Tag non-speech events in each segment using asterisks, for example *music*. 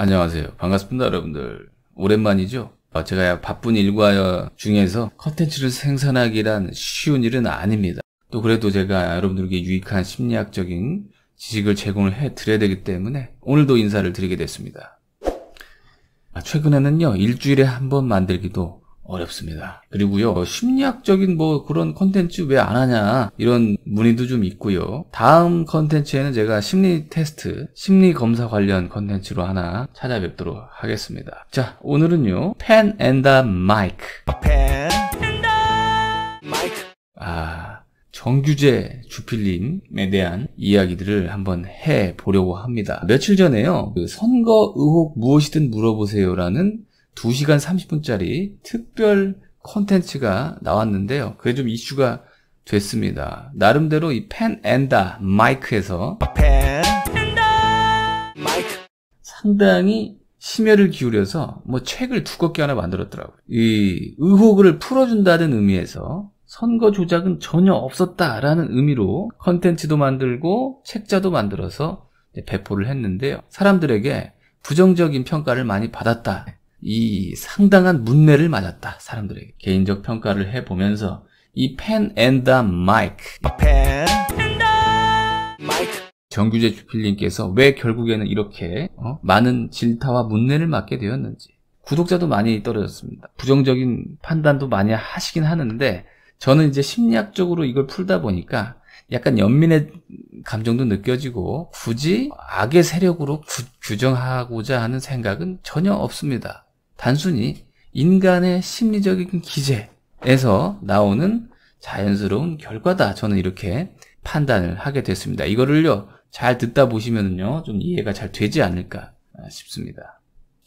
안녕하세요. 반갑습니다, 여러분들. 오랜만이죠? 아, 제가 바쁜 일과 중에서 컨텐츠를 생산하기란 쉬운 일은 아닙니다. 또 그래도 제가 여러분들에게 유익한 심리학적인 지식을 제공을 해 드려야 되기 때문에 오늘도 인사를 드리게 됐습니다. 아, 최근에는요, 일주일에 한 번 만들기도 어렵습니다. 그리고요, 심리학적인 뭐 그런 컨텐츠 왜 안 하냐, 이런 문의도 좀 있고요. 다음 컨텐츠에는 제가 심리 테스트, 심리 검사 관련 컨텐츠로 하나 찾아뵙도록 하겠습니다. 자, 오늘은요, 펜 앤더 마이크. 펜 앤더 마이크. 아. 정규제 주필님에 대한 이야기들을 한번 해 보려고 합니다. 며칠 전에요. 그 선거 의혹 무엇이든 물어보세요라는 2시간 30분짜리 특별 콘텐츠가 나왔는데요. 그게 좀 이슈가 됐습니다. 나름대로 이펜 앤다 마이크에서 펜 마이크 상당히 심혈을 기울여서 뭐 책을 두껍게 하나 만들었더라고요. 이 의혹을 풀어준다는 의미에서 선거 조작은 전혀 없었다라는 의미로 컨텐츠도 만들고 책자도 만들어서 배포를 했는데요. 사람들에게 부정적인 평가를 많이 받았다. 이 상당한 문매를 맞았다. 사람들에게. 개인적 평가를 해보면서 이 펜 앤더 마이크 정규재 주필님께서 왜 결국에는 이렇게 어? 많은 질타와 문매를 맞게 되었는지 구독자도 많이 떨어졌습니다. 부정적인 판단도 많이 하시긴 하는데 저는 이제 심리학적으로 이걸 풀다 보니까 약간 연민의 감정도 느껴지고 굳이 악의 세력으로 규, 정하고자 하는 생각은 전혀 없습니다. 단순히 인간의 심리적인 기재에서 나오는 자연스러운 결과다. 저는 이렇게 판단을 하게 됐습니다. 이거를요, 잘 듣다 보시면은요, 좀 이해가 잘 되지 않을까 싶습니다.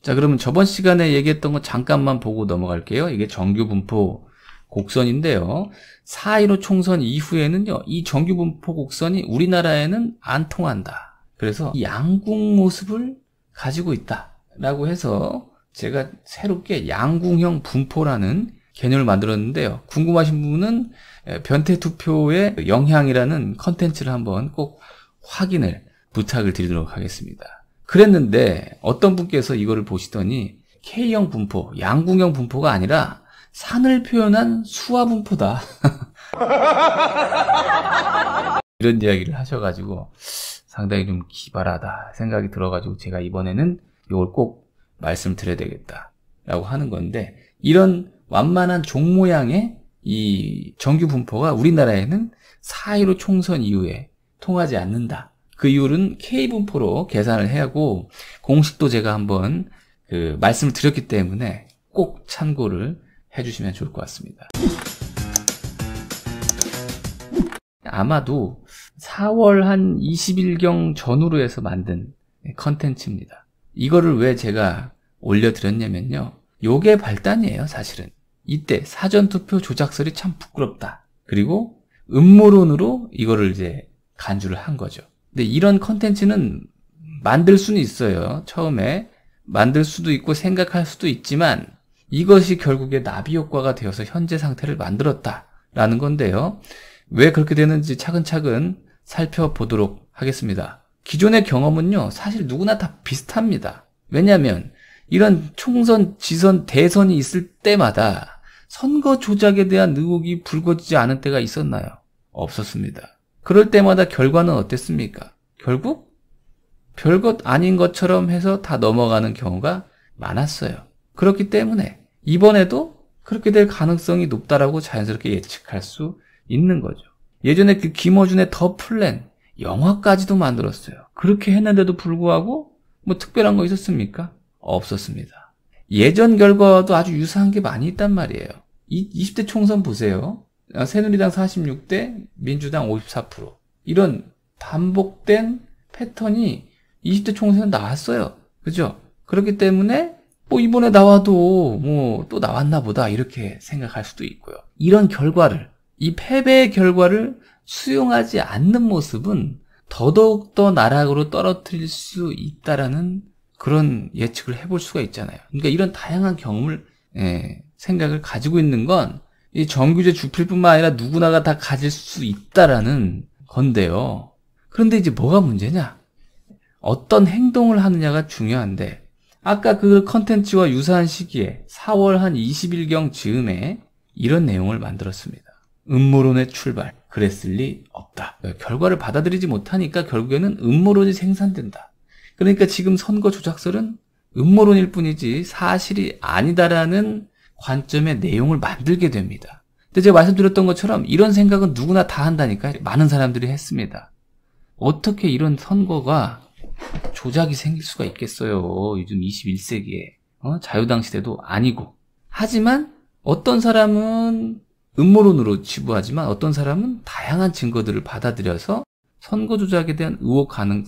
자, 그러면 저번 시간에 얘기했던 거 잠깐만 보고 넘어갈게요. 이게 정규 분포 곡선인데요. 4.15 총선 이후에는요, 이 정규 분포 곡선이 우리나라에는 안 통한다. 그래서 양궁 모습을 가지고 있다. 라고 해서 제가 새롭게 양궁형 분포라는 개념을 만들었는데요. 궁금하신 분은 예, 변태 투표의 영향이라는 컨텐츠를 한번 꼭 확인을 부탁을 드리도록 하겠습니다. 그랬는데 어떤 분께서 이거를 보시더니 K형 분포, 양궁형 분포가 아니라 산을 표현한 수화 분포다. *laughs* 이런 이야기를 하셔가지고 상당히 좀 기발하다 생각이 들어가지고 제가 이번에는 이걸 꼭 말씀드려야 되겠다라고 하는 건데 이런 완만한 종 모양의 이 정규 분포가 우리나라에는 4.15 총선 이후에 통하지 않는다. 그 이유는 K분포로 계산을 해야 하고 공식도 제가 한번 그 말씀을 드렸기 때문에 꼭 참고를 해주시면 좋을 것 같습니다. 아마도 4월 한 20일경 전후로 해서 만든 컨텐츠입니다. 이거를 왜 제가 올려드렸냐면요. 요게 발단이에요, 사실은. 이때 사전투표 조작설이 참 부끄럽다. 그리고 음모론으로 이거를 이제 간주를 한 거죠. 근데 이런 컨텐츠는 만들 수는 있어요. 처음에 만들 수도 있고 생각할 수도 있지만 이것이 결국에 나비 효과가 되어서 현재 상태를 만들었다라는 건데요. 왜 그렇게 되는지 차근차근 살펴보도록 하겠습니다. 기존의 경험은요, 사실 누구나 다 비슷합니다. 왜냐하면 이런 총선, 지선, 대선이 있을 때마다 선거 조작에 대한 의혹이 불거지지 않은 때가 있었나요? 없었습니다. 그럴 때마다 결과는 어땠습니까? 결국 별것 아닌 것처럼 해서 다 넘어가는 경우가 많았어요. 그렇기 때문에 이번에도 그렇게 될 가능성이 높다라고 자연스럽게 예측할 수 있는 거죠. 예전에 그 김어준의 더 플랜 영화까지도 만들었어요. 그렇게 했는데도 불구하고 뭐 특별한 거 있었습니까? 없었습니다. 예전 결과도 와 아주 유사한 게 많이 있단 말이에요. 20대 총선 보세요. 아, 새누리당 46대, 민주당 54%. 이런 반복된 패턴이 20대 총선에 나왔어요. 그죠? 그렇기 때문에 뭐 이번에 나와도 뭐 또 나왔나 보다 이렇게 생각할 수도 있고요. 이런 결과를 이 패배의 결과를 수용하지 않는 모습은 더더욱 더 나락으로 떨어뜨릴 수 있다라는 그런 예측을 해볼 수가 있잖아요. 그러니까 이런 다양한 경험을 예, 생각을 가지고 있는 건 이 정규제 주필뿐만 아니라 누구나가 다 가질 수 있다라는 건데요. 그런데 이제 뭐가 문제냐? 어떤 행동을 하느냐가 중요한데 아까 그 컨텐츠와 유사한 시기에 4월 한 20일경 즈음에 이런 내용을 만들었습니다. 음모론의 출발. 그랬을 리 없다. 결과를 받아들이지 못하니까 결국에는 음모론이 생산된다. 그러니까 지금 선거 조작설은 음모론일 뿐이지 사실이 아니다라는 관점의 내용을 만들게 됩니다. 근데 제가 말씀드렸던 것처럼 이런 생각은 누구나 다 한다니까 요 많은 사람들이 했습니다. 어떻게 이런 선거가 조작이 생길 수가 있겠어요. 요즘 21세기에. 어? 자유당 시대도 아니고. 하지만 어떤 사람은 음모론으로 치부하지만 어떤 사람은 다양한 증거들을 받아들여서 선거 조작에 대한 의혹 가능,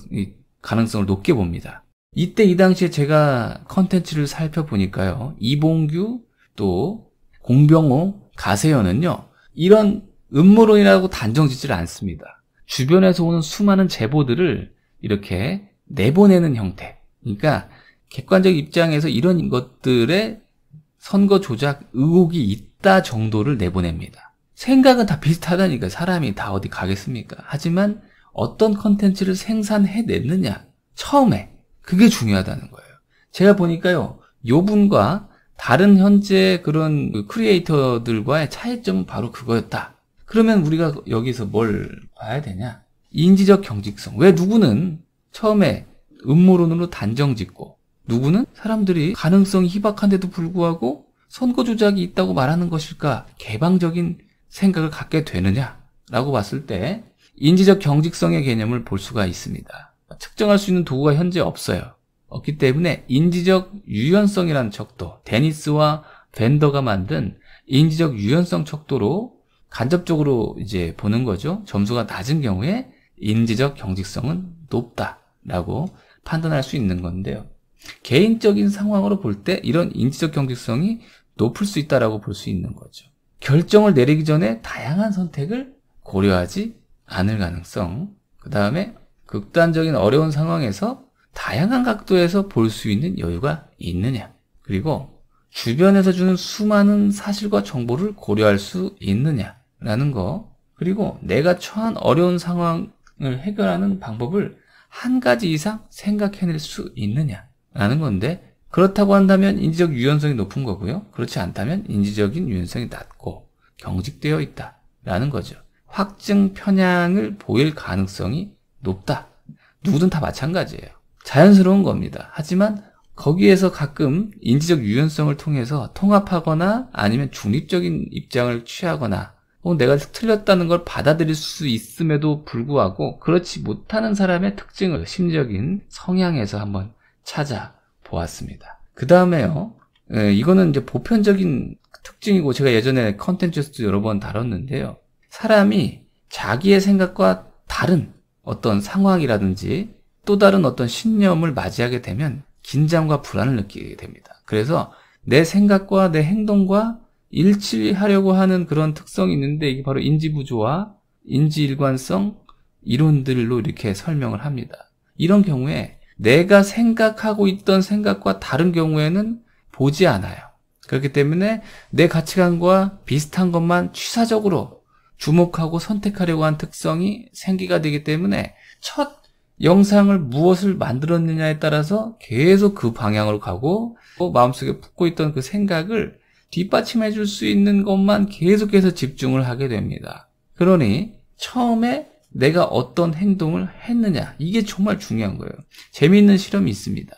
가능성을 높게 봅니다. 이때 이 당시에 제가 컨텐츠를 살펴보니까요. 이봉규 또 공병호 가세현은요. 이런 음모론이라고 단정짓질 않습니다. 주변에서 오는 수많은 제보들을 이렇게 내보내는 형태. 그러니까 객관적 입장에서 이런 것들의 선거 조작 의혹이 있다 정도를 내보냅니다. 생각은 다 비슷하다니까 사람이 다 어디 가겠습니까? 하지만 어떤 컨텐츠를 생산해냈느냐. 처음에. 그게 중요하다는 거예요. 제가 보니까요. 요 분과 다른 현재 그런 크리에이터들과의 차이점은 바로 그거였다. 그러면 우리가 여기서 뭘 봐야 되냐? 인지적 경직성. 왜 누구는 처음에 음모론으로 단정 짓고, 누구는 사람들이 가능성이 희박한데도 불구하고 선거 조작이 있다고 말하는 것일까? 개방적인 생각을 갖게 되느냐? 라고 봤을 때 인지적 경직성의 개념을 볼 수가 있습니다. 측정할 수 있는 도구가 현재 없어요. 없기 때문에 인지적 유연성이라는 척도, 데니스와 벤더가 만든 인지적 유연성 척도로 간접적으로 이제 보는 거죠. 점수가 낮은 경우에 인지적 경직성은 높다라고 판단할 수 있는 건데요. 개인적인 상황으로 볼 때 이런 인지적 경직성이 높을 수 있다라고 볼 수 있는 거죠. 결정을 내리기 전에 다양한 선택을 고려하지 않을 가능성. 그 다음에 극단적인 어려운 상황에서 다양한 각도에서 볼 수 있는 여유가 있느냐. 그리고 주변에서 주는 수많은 사실과 정보를 고려할 수 있느냐라는 거. 그리고 내가 처한 어려운 상황을 해결하는 방법을 한 가지 이상 생각해낼 수 있느냐라는 건데 그렇다고 한다면 인지적 유연성이 높은 거고요. 그렇지 않다면 인지적인 유연성이 낮고 경직되어 있다라는 거죠. 확증 편향을 보일 가능성이 높다. 누구든 다 마찬가지예요. 자연스러운 겁니다. 하지만 거기에서 가끔 인지적 유연성을 통해서 통합하거나 아니면 중립적인 입장을 취하거나 혹은 내가 틀렸다는 걸 받아들일 수 있음에도 불구하고 그렇지 못하는 사람의 특징을 심적인 성향에서 한번 찾아보았습니다. 그 다음에요. 예, 이거는 이제 보편적인 특징이고 제가 예전에 컨텐츠에서도 여러 번 다뤘는데요. 사람이 자기의 생각과 다른 어떤 상황이라든지 또 다른 어떤 신념을 맞이하게 되면 긴장과 불안을 느끼게 됩니다. 그래서 내 생각과 내 행동과 일치하려고 하는 그런 특성이 있는데 이게 바로 인지부조와 인지일관성 이론들로 이렇게 설명을 합니다. 이런 경우에 내가 생각하고 있던 생각과 다른 경우에는 보지 않아요. 그렇기 때문에 내 가치관과 비슷한 것만 취사적으로 주목하고 선택하려고 한 특성이 생기가 되기 때문에 첫 영상을 무엇을 만들었느냐에 따라서 계속 그 방향으로 가고 마음속에 품고 있던 그 생각을 뒷받침해 줄 수 있는 것만 계속해서 집중을 하게 됩니다. 그러니 처음에 내가 어떤 행동을 했느냐 이게 정말 중요한 거예요. 재미있는 실험이 있습니다.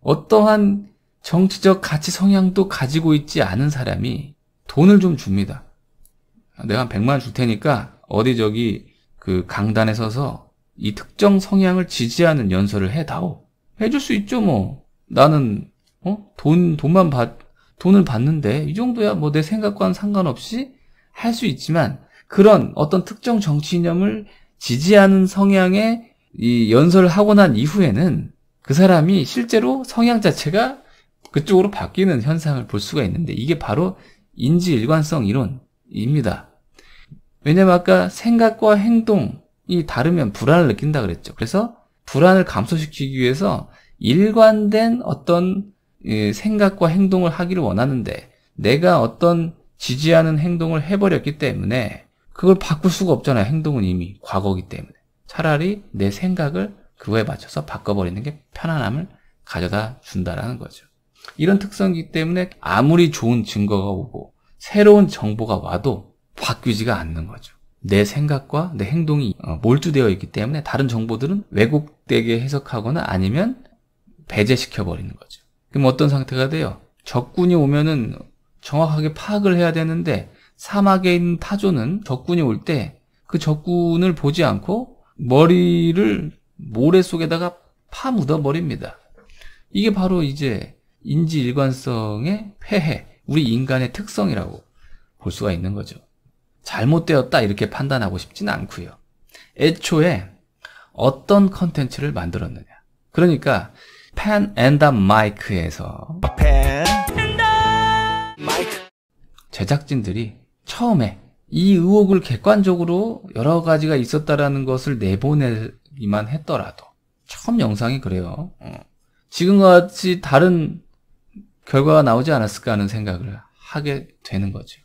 어떠한 정치적 가치 성향도 가지고 있지 않은 사람이 돈을 좀 줍니다. 내가 한 100만 줄 테니까 어디 저기 그 강단에 서서 이 특정 성향을 지지하는 연설을 해다오. 해줄 수 있죠, 뭐. 나는, 어? 돈, 돈만 받, 돈을 받는데, 이 정도야 뭐 내 생각과는 상관없이 할 수 있지만, 그런 어떤 특정 정치이념을 지지하는 성향의 이 연설을 하고 난 이후에는 그 사람이 실제로 성향 자체가 그쪽으로 바뀌는 현상을 볼 수가 있는데, 이게 바로 인지 일관성 이론입니다. 왜냐면 아까 생각과 행동이 다르면 불안을 느낀다 그랬죠. 그래서 불안을 감소시키기 위해서 일관된 어떤 예, 생각과 행동을 하기를 원하는데 내가 어떤 지지하는 행동을 해버렸기 때문에 그걸 바꿀 수가 없잖아요. 행동은 이미 과거기 때문에. 차라리 내 생각을 그거에 맞춰서 바꿔버리는 게 편안함을 가져다 준다라는 거죠. 이런 특성이기 때문에 아무리 좋은 증거가 오고 새로운 정보가 와도 바뀌지가 않는 거죠. 내 생각과 내 행동이 어, 몰두되어 있기 때문에 다른 정보들은 왜곡되게 해석하거나 아니면 배제시켜 버리는 거죠. 그럼 어떤 상태가 돼요? 적군이 오면은 정확하게 파악을 해야 되는데 사막에 있는 타조는 적군이 올 때 그 적군을 보지 않고 머리를 모래 속에다가 파묻어 버립니다. 이게 바로 이제 인지 일관성의 폐해, 우리 인간의 특성이라고 볼 수가 있는 거죠. 잘못되었다 이렇게 판단하고 싶지는 않고요. 애초에 어떤 컨텐츠를 만들었느냐. 그러니까 팬 앤더 마이크에서 제작진들이 처음에 이 의혹을 객관적으로 여러 가지가 있었다라는 것을 내보내기만 했더라도 처음 영상이 그래요. 어. 지금과 같이 다른 결과가 나오지 않았을까 하는 생각을 하게 되는 거죠.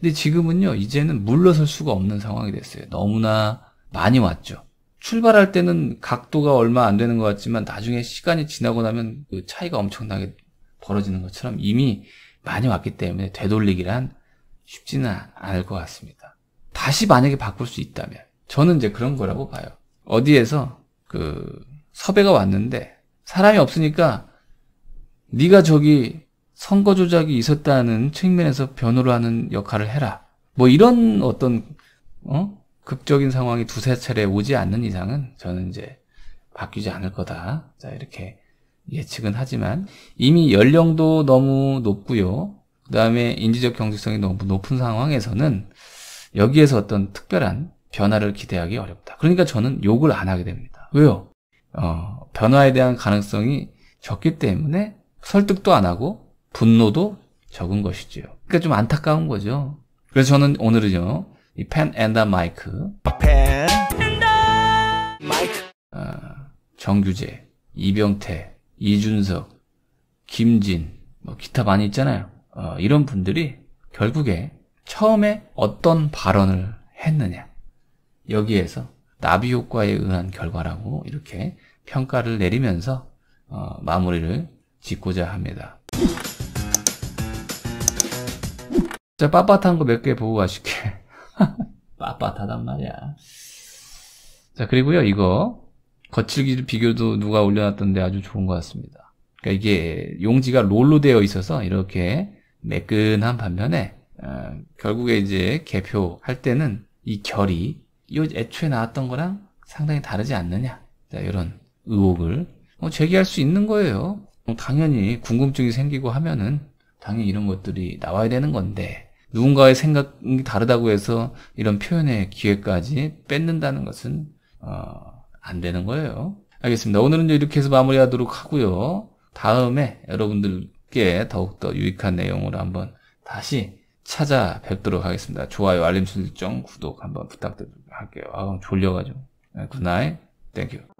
근데 지금은요, 이제는 물러설 수가 없는 상황이 됐어요. 너무나 많이 왔죠. 출발할 때는 각도가 얼마 안 되는 것 같지만 나중에 시간이 지나고 나면 그 차이가 엄청나게 벌어지는 것처럼 이미 많이 왔기 때문에 되돌리기란 쉽지는 않을 것 같습니다. 다시 만약에 바꿀 수 있다면 저는 이제 그런 거라고 봐요. 어디에서 그 섭외가 왔는데 사람이 없으니까 네가 저기 선거 조작이 있었다는 측면에서 변호를 하는 역할을 해라. 뭐 이런 어떤 어? 극적인 상황이 두세 차례 오지 않는 이상은 저는 이제 바뀌지 않을 거다. 자, 이렇게 예측은 하지만 이미 연령도 너무 높고요. 그다음에 인지적 경직성이 너무 높은 상황에서는 여기에서 어떤 특별한 변화를 기대하기 어렵다. 그러니까 저는 욕을 안 하게 됩니다. 왜요? 어, 변화에 대한 가능성이 적기 때문에 설득도 안 하고 분노도 적은 것이지요. 그러니까 좀 안타까운 거죠. 그래서 저는 오늘은요, 이펜 앤더 마이크. 펜 앤더 마이크. 아, 정규재, 이병태, 이준석, 김진, 뭐 기타 많이 있잖아요. 어, 이런 분들이 결국에 처음에 어떤 발언을 했느냐. 여기에서 나비 효과에 의한 결과라고 이렇게 평가를 내리면서 어, 마무리를 짓고자 합니다. 자, 빳빳한 거 몇 개 보고 가실게. *laughs* 빳빳하단 말이야. 자, 그리고요, 이거. 거칠기 비교도 누가 올려놨던데 아주 좋은 것 같습니다. 그러니까 이게 용지가 롤로 되어 있어서 이렇게 매끈한 반면에, 어, 결국에 이제 개표할 때는 이 결이 이 애초에 나왔던 거랑 상당히 다르지 않느냐. 자, 이런 의혹을 어, 제기할 수 있는 거예요. 당연히 궁금증이 생기고 하면은 당연히 이런 것들이 나와야 되는 건데 누군가의 생각이 다르다고 해서 이런 표현의 기회까지 뺏는다는 것은 어, 안 되는 거예요. 알겠습니다. 오늘은 이렇게 해서 마무리하도록 하고요. 다음에 여러분들께 더욱더 유익한 내용으로 한번 다시 찾아뵙도록 하겠습니다. 좋아요, 알림 설정, 구독 한번 부탁드릴게요. 아, 졸려가지고. 네, 굿나잇, 땡큐.